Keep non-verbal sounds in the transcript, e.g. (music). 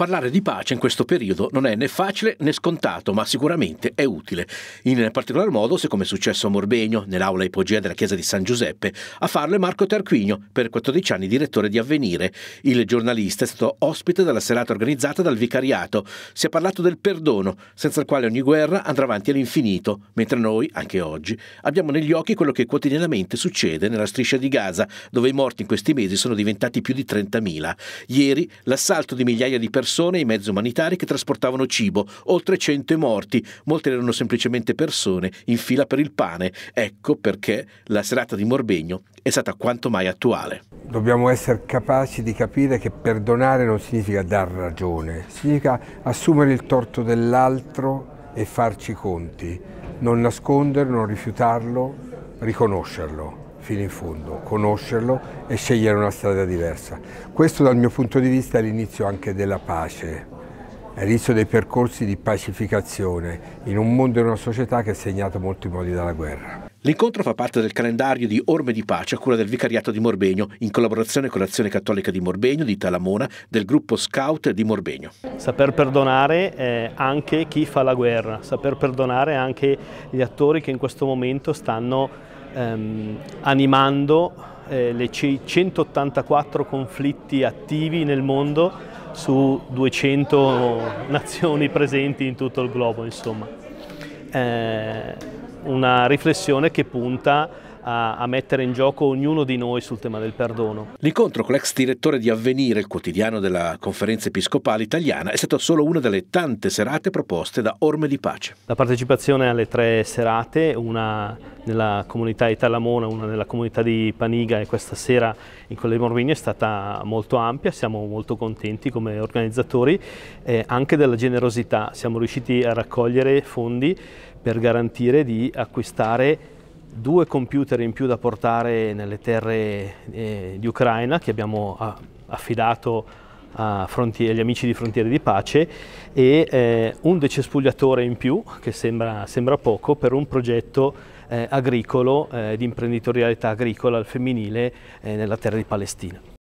Parlare di pace in questo periodo non è né facile né scontato, ma sicuramente è utile, in particolar modo se come è successo a Morbegno, nell'aula ipogea della chiesa di San Giuseppe, a farlo è Marco Tarquinio, per 14 anni direttore di Avvenire. Il giornalista è stato ospite della serata organizzata dal vicariato. Si è parlato del perdono, senza il quale ogni guerra andrà avanti all'infinito, mentre noi, anche oggi, abbiamo negli occhi quello che quotidianamente succede nella striscia di Gaza, dove i morti in questi mesi sono diventati più di 30.000. Ieri l'assalto di migliaia di persone persone i mezzi umanitari che trasportavano cibo, oltre 100 morti, molte erano semplicemente persone in fila per il pane. Ecco perché la serata di Morbegno è stata quanto mai attuale. Dobbiamo essere capaci di capire che perdonare non significa dar ragione, significa assumere il torto dell'altro e farci conti, non nasconderlo, non rifiutarlo, riconoscerlo fino in fondo, conoscerlo e scegliere una strada diversa. Questo dal mio punto di vista è l'inizio anche della pace, è l'inizio dei percorsi di pacificazione in un mondo e in una società che è segnato in molti modi dalla guerra. L'incontro fa parte del calendario di Orme di Pace a cura del Vicariato di Morbegno, in collaborazione con l'Azione Cattolica di Morbegno, di Talamona, del gruppo Scout di Morbegno. Saper perdonare eh, anche chi fa la guerra, saper perdonare anche gli attori che in questo momento stanno ehm, animando eh, le 184 conflitti attivi nel mondo su 200 (laughs) nazioni presenti in tutto il globo, insomma. Eh, una riflessione che punta a, a mettere in gioco ognuno di noi sul tema del perdono. L'incontro con l'ex direttore di Avvenire, il quotidiano della conferenza episcopale italiana, è stato solo una delle tante serate proposte da Orme di Pace. La partecipazione alle tre serate, una nella comunità di Talamona, una nella comunità di Paniga e questa sera in Colle di Morvigno è stata molto ampia, siamo molto contenti come organizzatori eh, anche della generosità, siamo riusciti a raccogliere fondi per garantire di acquistare due computer in più da portare nelle terre eh, di Ucraina che abbiamo ah, affidato agli amici di Frontiere di Pace e eh, un decespugliatore in più, che sembra, sembra poco, per un progetto eh, agricolo, eh, di imprenditorialità agricola al femminile eh, nella terra di Palestina.